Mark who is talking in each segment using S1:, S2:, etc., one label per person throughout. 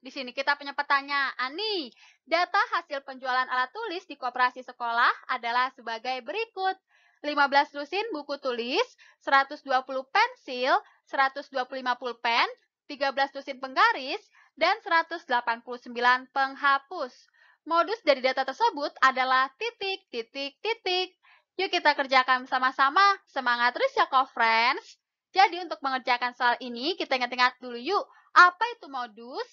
S1: Di sini kita punya pertanyaan nih. Data hasil penjualan alat tulis di koperasi sekolah adalah sebagai berikut. 15 lusin buku tulis, 120 pensil, 125 pulpen, 13 lusin penggaris, dan 189 penghapus. Modus dari data tersebut adalah titik, titik, titik. Yuk kita kerjakan sama-sama. Semangat terus ya, co friends. Jadi untuk mengerjakan soal ini, kita ingat-ingat dulu yuk, apa itu modus,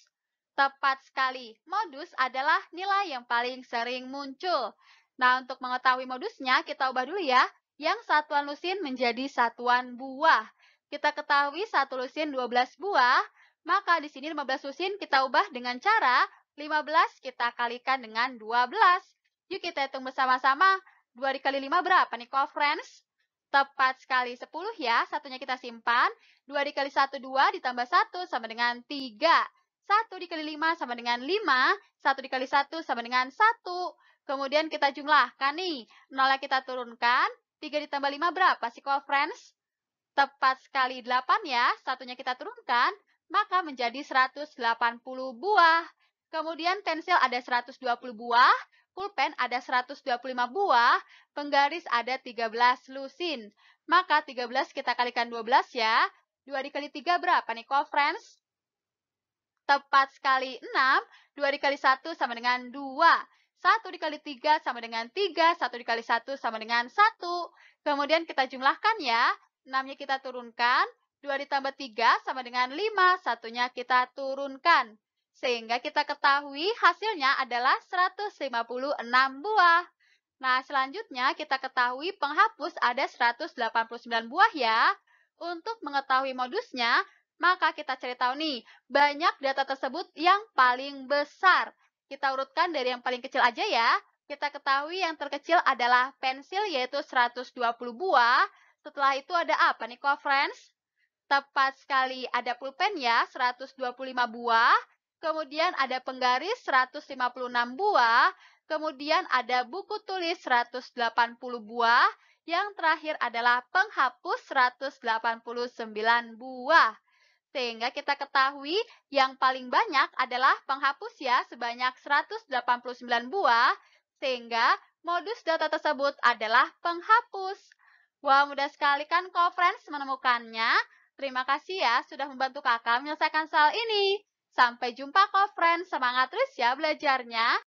S1: Tepat sekali, modus adalah nilai yang paling sering muncul. Nah, untuk mengetahui modusnya, kita ubah dulu ya. Yang satuan lusin menjadi satuan buah. Kita ketahui satu lusin 12 buah, maka di sini 15 lusin kita ubah dengan cara 15 kita kalikan dengan 12. Yuk kita hitung bersama-sama. 2 dikali 5 berapa nih, call friends? Tepat sekali, 10 ya. Satunya kita simpan. 2 dikali 1, 2 ditambah 1 sama dengan 3. 1 dikali 5 sama dengan 5, 1 dikali 1 sama dengan 1. Kemudian kita jumlahkan nih, nolnya kita turunkan, 3 ditambah 5 berapa sih kalau friends? Tepat sekali 8 ya, satunya kita turunkan, maka menjadi 180 buah. Kemudian pensil ada 120 buah, pulpen ada 125 buah, penggaris ada 13 lusin. Maka 13 kita kalikan 12 ya. 2 dikali 3 berapa nih, co-friends? Tepat sekali 6, 2 dikali 1 sama dengan 2. 1 dikali 3 sama dengan 3, 1 dikali 1 sama dengan 1. Kemudian kita jumlahkan ya, 6-nya kita turunkan, 2 ditambah 3 sama dengan 5, satunya kita turunkan. Sehingga kita ketahui hasilnya adalah 156 buah. Nah, selanjutnya kita ketahui penghapus ada 189 buah ya. Untuk mengetahui modusnya, maka kita cari tahu nih, banyak data tersebut yang paling besar. Kita urutkan dari yang paling kecil aja ya. Kita ketahui yang terkecil adalah pensil yaitu 120 buah. Setelah itu ada apa nih, kok friends? Tepat sekali ada pulpen ya, 125 buah. Kemudian ada penggaris 156 buah. Kemudian ada buku tulis 180 buah. Yang terakhir adalah penghapus 189 buah. Sehingga kita ketahui yang paling banyak adalah penghapus ya sebanyak 189 buah, sehingga modus data tersebut adalah penghapus. Wah, mudah sekali kan kok friends menemukannya. Terima kasih ya sudah membantu kakak menyelesaikan soal ini. Sampai jumpa kok friends, semangat terus ya belajarnya.